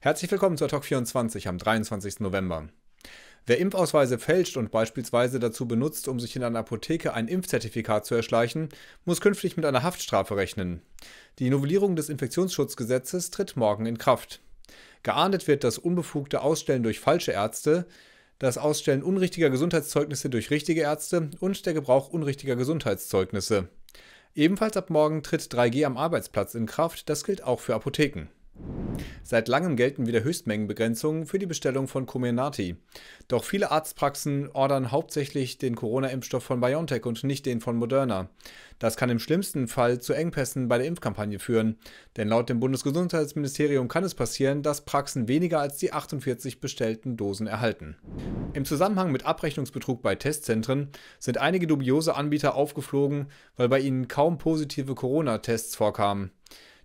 Herzlich willkommen zur Talk 24 am 23. November. Wer Impfausweise fälscht und beispielsweise dazu benutzt, um sich in einer Apotheke ein Impfzertifikat zu erschleichen, muss künftig mit einer Haftstrafe rechnen. Die Novellierung des Infektionsschutzgesetzes tritt morgen in Kraft. Geahndet wird das unbefugte Ausstellen durch falsche Ärzte, das Ausstellen unrichtiger Gesundheitszeugnisse durch richtige Ärzte und der Gebrauch unrichtiger Gesundheitszeugnisse. Ebenfalls ab morgen tritt 3G am Arbeitsplatz in Kraft, das gilt auch für Apotheken. Seit langem gelten wieder Höchstmengenbegrenzungen für die Bestellung von Comirnaty. Doch viele Arztpraxen ordern hauptsächlich den Corona-Impfstoff von BioNTech und nicht den von Moderna. Das kann im schlimmsten Fall zu Engpässen bei der Impfkampagne führen, denn laut dem Bundesgesundheitsministerium kann es passieren, dass Praxen weniger als die 48 bestellten Dosen erhalten. Im Zusammenhang mit Abrechnungsbetrug bei Testzentren sind einige dubiose Anbieter aufgeflogen, weil bei ihnen kaum positive Corona-Tests vorkamen.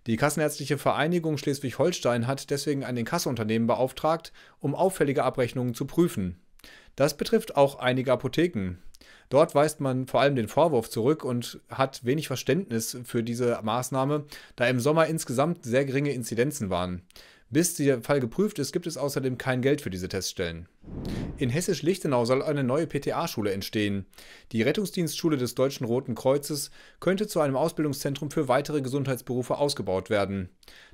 Die Kassenärztliche Vereinigung Schleswig-Holstein hat deswegen ein Inkassounternehmen beauftragt, um auffällige Abrechnungen zu prüfen. Das betrifft auch einige Apotheken. Dort weist man vor allem den Vorwurf zurück und hat wenig Verständnis für diese Maßnahme, da im Sommer insgesamt sehr geringe Inzidenzen waren. Bis der Fall geprüft ist, gibt es außerdem kein Geld für diese Teststellen. In Hessisch-Lichtenau soll eine neue PTA-Schule entstehen. Die Rettungsdienstschule des Deutschen Roten Kreuzes könnte zu einem Ausbildungszentrum für weitere Gesundheitsberufe ausgebaut werden.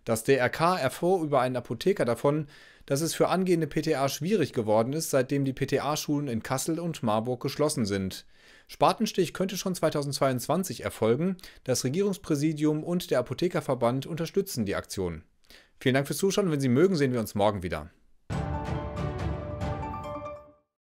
Das DRK erfuhr über einen Apotheker davon, dass es für angehende PTA schwierig geworden ist, seitdem die PTA-Schulen in Kassel und Marburg geschlossen sind. Spatenstich könnte schon 2022 erfolgen. Das Regierungspräsidium und der Apothekerverband unterstützen die Aktion. Vielen Dank fürs Zuschauen. Wenn Sie mögen, sehen wir uns morgen wieder.